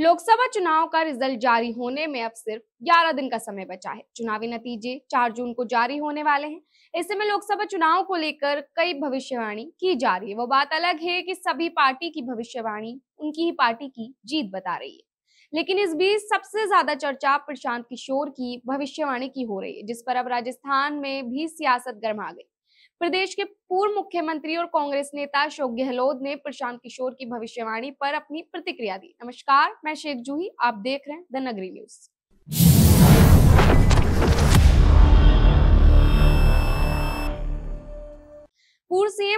लोकसभा चुनाव का रिजल्ट जारी होने में अब सिर्फ 11 दिन का समय बचा है चुनावी नतीजे 4 जून को जारी होने वाले हैं ऐसे में लोकसभा चुनाव को लेकर कई भविष्यवाणी की जा रही है वो बात अलग है कि सभी पार्टी की भविष्यवाणी उनकी ही पार्टी की जीत बता रही है लेकिन इस बीच सबसे ज्यादा चर्चा प्रशांत किशोर की भविष्यवाणी की हो रही है जिस पर अब राजस्थान में भी सियासत गर्मा गई प्रदेश के पूर्व मुख्यमंत्री और कांग्रेस नेता अशोक गहलोत ने प्रशांत किशोर की भविष्यवाणी पर अपनी प्रतिक्रिया दी नमस्कार मैं शेख जूही आप देख रहे हैं द नगरी न्यूज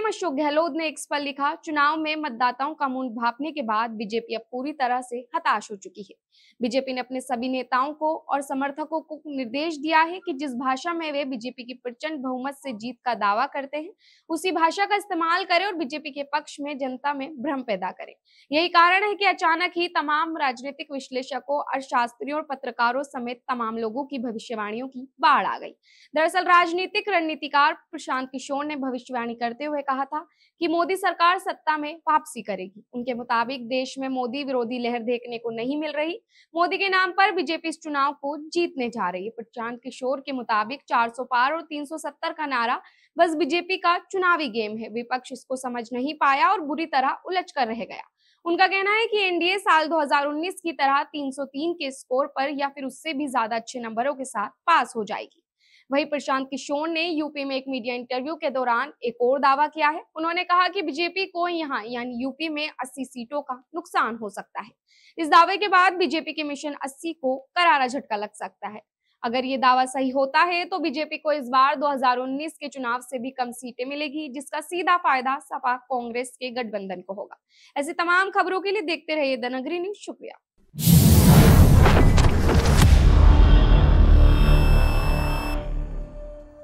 सीएम अशोक गहलोत ने एक्स पर लिखा चुनाव में मतदाताओं का मूल भापने के बाद बीजेपी अब पूरी तरह से हताश हो चुकी है बीजेपी ने अपने सभी नेताओं को और समर्थकों को निर्देश दिया है कि जिस भाषा में वे बीजेपी की प्रचंड बहुमत से जीत का दावा करते हैं उसी भाषा का इस्तेमाल करें और बीजेपी के पक्ष में जनता में भ्रम पैदा करें यही कारण है कि अचानक ही तमाम राजनीतिक विश्लेषकों अर्थशास्त्रियों और पत्रकारों समेत तमाम लोगों की भविष्यवाणियों की बाढ़ आ गई दरअसल राजनीतिक रणनीतिकार प्रशांत किशोर ने भविष्यवाणी करते हुए कहा कहा था कि मोदी सरकार सत्ता में वापसी करेगी उनके मुताबिक देश में मोदी विरोधी लहर देखने को नहीं मिल रही मोदी के नाम पर बीजेपी इस चुनाव को जीतने जा रही है प्रशांत किशोर के मुताबिक 400 पार और 370 का नारा बस बीजेपी का चुनावी गेम है विपक्ष इसको समझ नहीं पाया और बुरी तरह उलझ कर रह गया उनका कहना है कि एनडीए साल 2019 की तरह 303 के स्कोर पर या फिर उससे भी ज्यादा अच्छे नंबरों के साथ पास हो जाएगी वहीं प्रशांत किशोर ने यूपी में एक मीडिया इंटरव्यू के दौरान एक और दावा किया है उन्होंने कहा कि बीजेपी को यहाँ यानी यूपी में 80 सीटों का नुकसान हो सकता है इस दावे के बाद बीजेपी के मिशन 80 को करारा झटका लग सकता है अगर ये दावा सही होता है तो बीजेपी को इस बार दो के चुनाव से भी कम सीटें मिलेगी जिसका सीधा फायदा सपा कांग्रेस के गठबंधन को होगा ऐसी तमाम खबरों के लिए देखते रहिए दनगरी न्यूज शुक्रिया